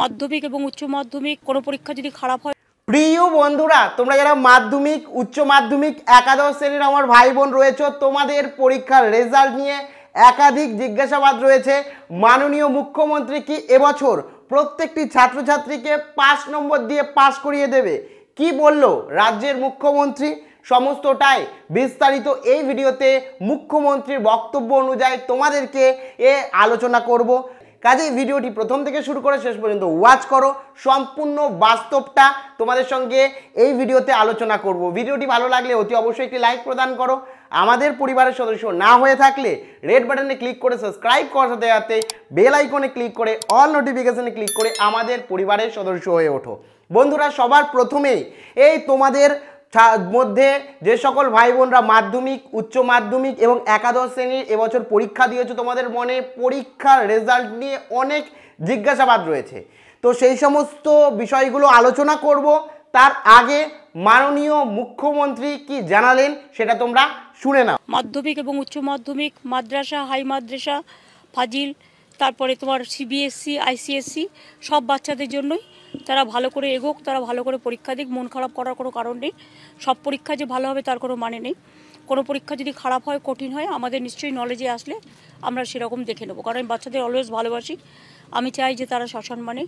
মাধ্যমিক এবং উচ্চ মাধ্যমিক কোনো পরীক্ষা যদি খারাপ হয় প্রিয় বন্ধুরা তোমরা যারা মাধ্যমিক উচ্চ মাধ্যমিক একাদশ শ্রেণীর আমার ভাই বোন রয়েছে তোমাদের পরীক্ষার রেজাল্ট নিয়ে একাধিক জিজ্ঞাসাবাদ রয়েছে মাননীয় মুখ্যমন্ত্রী কি এবছর প্রত্যেকটি ছাত্রছাত্রীকে পাঁচ নম্বর দিয়ে পাশ করিয়ে দেবে কি বলল রাজ্যের মুখ্যমন্ত্রী সমস্তটাই বিস্তারিত এই ভিডিওতে মুখ্যমন্ত্রীর বক্তব্য অনুযায়ী তোমাদেরকে এ আলোচনা করব কাজেই ভিডিওটি প্রথম থেকে শুরু করে শেষ পর্যন্ত ওয়াচ করো সম্পূর্ণ বাস্তবটা তোমাদের সঙ্গে এই ভিডিওতে আলোচনা করব ভিডিওটি ভালো লাগলে অতি অবশ্যই একটি লাইক প্রদান করো আমাদের পরিবারের সদস্য না হয়ে থাকলে রেড বাটনে ক্লিক করে সাবস্ক্রাইব করতে দেওয়াতে বেল আইকনে ক্লিক করে অল নোটিফিকেশনে ক্লিক করে আমাদের পরিবারের সদস্য হয়ে ওঠো বন্ধুরা সবার প্রথমেই এই তোমাদের মধ্যে যে সকল ভাই বোনরা মাধ্যমিক উচ্চ মাধ্যমিক এবং একাদশ শ্রেণীর এবছর পরীক্ষা দিয়েছো তোমাদের মনে পরীক্ষার রেজাল্ট নিয়ে অনেক জিজ্ঞাসাবাদ রয়েছে তো সেই সমস্ত বিষয়গুলো আলোচনা করব তার আগে মাননীয় মুখ্যমন্ত্রী কি জানালেন সেটা তোমরা শুনে নাও মাধ্যমিক এবং উচ্চ মাধ্যমিক মাদ্রাসা হাই মাদ্রাসা ফাজিল তারপরে তোমার সিবিএসসি আইসিএসসি e, e সব বাচ্চাদের জন্যই তারা ভালো করে এগোক তারা ভালো করে পরীক্ষা দিক মন খারাপ করার কোনো কারণ নেই সব পরীক্ষা যে ভালো হবে তার কোনো মানে নেই কোনো পরীক্ষা যদি খারাপ হয় কঠিন হয় আমাদের নিশ্চয়ই নলেজে আসলে আমরা সেরকম দেখে নেবো কারণ আমি বাচ্চাদের অলওয়েজ ভালোবাসি আমি চাই যে তারা সসম্মানে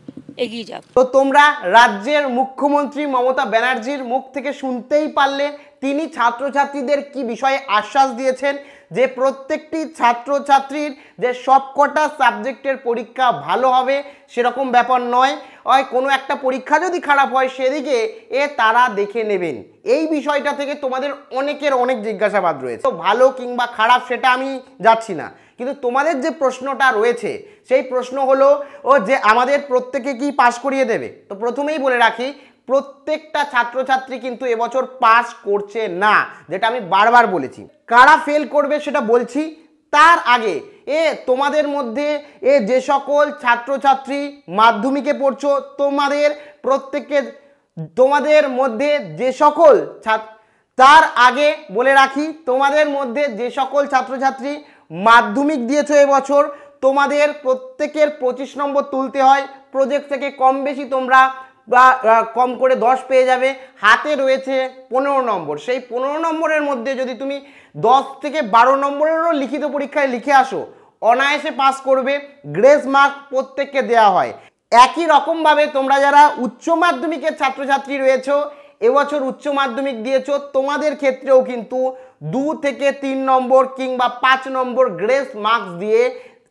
এগিয়ে যাক তো তোমরা রাজ্যের মুখ্যমন্ত্রী মমতা ব্যানার্জির মুখ থেকে শুনতেই পারলে তিনি ছাত্রছাত্রীদের কি বিষয়ে আশ্বাস দিয়েছেন যে প্রত্যেকটি ছাত্রছাত্রীর যে সবকটা সাবজেক্টের পরীক্ষা ভালো হবে সেরকম ব্যাপার নয় হয় কোনো একটা পরীক্ষা যদি খারাপ হয় সেদিকে এ তারা দেখে নেবেন এই বিষয়টা থেকে তোমাদের অনেকের অনেক জিজ্ঞাসাবাদ রয়েছে তো ভালো কিংবা খারাপ সেটা আমি যাচ্ছি না কিন্তু তোমাদের যে প্রশ্নটা রয়েছে সেই প্রশ্ন হলো ও যে আমাদের প্রত্যেকে কি পাশ করিয়ে দেবে তো প্রথমেই বলে রাখি প্রত্যেকটা ছাত্রছাত্রী কিন্তু এবছর পাস করছে না যেটা আমি বারবার বলেছি কারা ফেল করবে সেটা বলছি তার আগে এ তোমাদের মধ্যে এ যে সকল ছাত্রছাত্রী মাধ্যমিকে পড়ছ তোমাদের প্রত্যেককে তোমাদের মধ্যে যে সকল তার আগে বলে রাখি তোমাদের মধ্যে যে সকল ছাত্রছাত্রী মাধ্যমিক দিয়েছো এবছর তোমাদের প্রত্যেকের পঁচিশ নম্বর তুলতে হয় প্রজেক্ট থেকে কম বেশি তোমরা বা কম করে দশ পেয়ে যাবে হাতে রয়েছে পনেরো নম্বর সেই পনেরো নম্বরের মধ্যে যদি তুমি দশ থেকে বারো নম্বরেরও লিখিত পরীক্ষায় লিখে আসো অনায়াসে পাস করবে গ্রেস মার্ক প্রত্যেককে দেয়া হয় একই রকমভাবে তোমরা যারা উচ্চ মাধ্যমিকের ছাত্রছাত্রী রয়েছ এবছর উচ্চ মাধ্যমিক দিয়েছো তোমাদের ক্ষেত্রেও কিন্তু দু থেকে তিন নম্বর কিংবা পাঁচ নম্বর গ্রেস মার্কস দিয়ে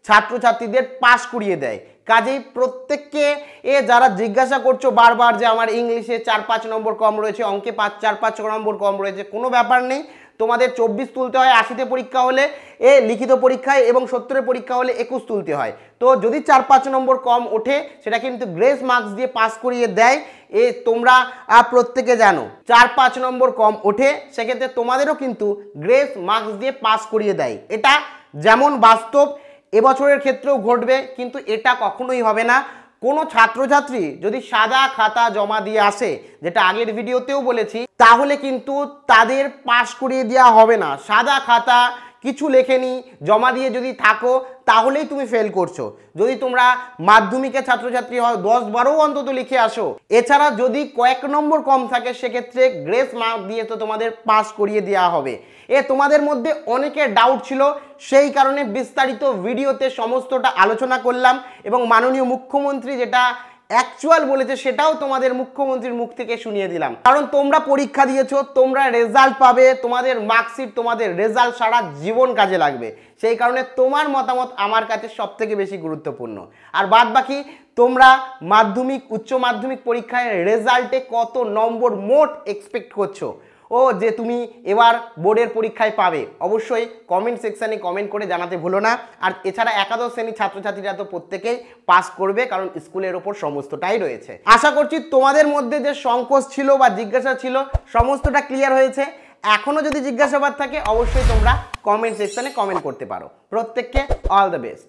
ছাত্রছাত্রীদের পাশ করিয়ে দেয় কাজেই প্রত্যেককে এ যারা জিজ্ঞাসা করছো বারবার যে আমার ইংলিশে চার পাঁচ নম্বর কম রয়েছে অঙ্কে পাঁচ চার পাঁচ নম্বর কম রয়েছে কোনো ব্যাপার নেই তোমাদের চব্বিশ তুলতে হয় আশিতে পরীক্ষা হলে এ লিখিত পরীক্ষায় এবং সত্তরের পরীক্ষা হলে একুশ তুলতে হয় তো যদি চার পাঁচ নম্বর কম ওঠে সেটা কিন্তু গ্রেস মার্কস দিয়ে পাস করিয়ে দেয় এ তোমরা প্রত্যেকে জানো চার পাঁচ নম্বর কম ওঠে সেক্ষেত্রে তোমাদেরও কিন্তু গ্রেস মার্কস দিয়ে পাস করিয়ে দেয় এটা যেমন বাস্তব এবছরের ক্ষেত্রেও ঘটবে কিন্তু এটা কখনোই হবে না কোনো ছাত্রছাত্রী যদি সাদা খাতা জমা দিয়ে আসে যেটা আগের ভিডিওতেও বলেছি তাহলে কিন্তু তাদের পাশ করিয়ে দেওয়া হবে না সাদা খাতা কিছু লেখেনি জমা দিয়ে যদি থাকো তাহলেই তুমি ফেল করছো যদি তোমরা মাধ্যমিকে ছাত্রছাত্রী হয় দশ বারো অন্তত লিখে আসো এছাড়া যদি কয়েক নম্বর কম থাকে সেক্ষেত্রে গ্রেস মার্ক দিয়ে তো তোমাদের পাস করিয়ে দেওয়া হবে এ তোমাদের মধ্যে অনেকের ডাউট ছিল সেই কারণে বিস্তারিত ভিডিওতে সমস্তটা আলোচনা করলাম এবং মাননীয় মুখ্যমন্ত্রী যেটা অ্যাকচুয়াল বলেছে সেটাও তোমাদের মুখ্যমন্ত্রীর মুখ থেকে শুনিয়ে দিলাম কারণ তোমরা পরীক্ষা দিয়েছ তোমরা রেজাল্ট পাবে তোমাদের মার্কশিট তোমাদের রেজাল্ট সারা জীবন কাজে লাগবে সেই কারণে তোমার মতামত আমার কাছে সব থেকে বেশি গুরুত্বপূর্ণ আর বাদ বাকি তোমরা মাধ্যমিক উচ্চ মাধ্যমিক পরীক্ষায় রেজাল্টে কত নম্বর মোট এক্সপেক্ট করছো ও যে তুমি এবার বোর্ডের পরীক্ষায় পাবে অবশ্যই কমেন্ট সেকশানে কমেন্ট করে জানাতে ভুলো না আর এছাড়া একাদশ শ্রেণীর ছাত্রছাত্রীরা তো প্রত্যেকেই পাস করবে কারণ স্কুলের ওপর সমস্তটাই রয়েছে আশা করছি তোমাদের মধ্যে যে সংকোচ ছিল বা জিজ্ঞাসা ছিল সমস্তটা ক্লিয়ার হয়েছে এখনও যদি জিজ্ঞাসাবাদ থাকে অবশ্যই তোমরা কমেন্ট সেকশানে কমেন্ট করতে পারো প্রত্যেককে অল দ্য বেস্ট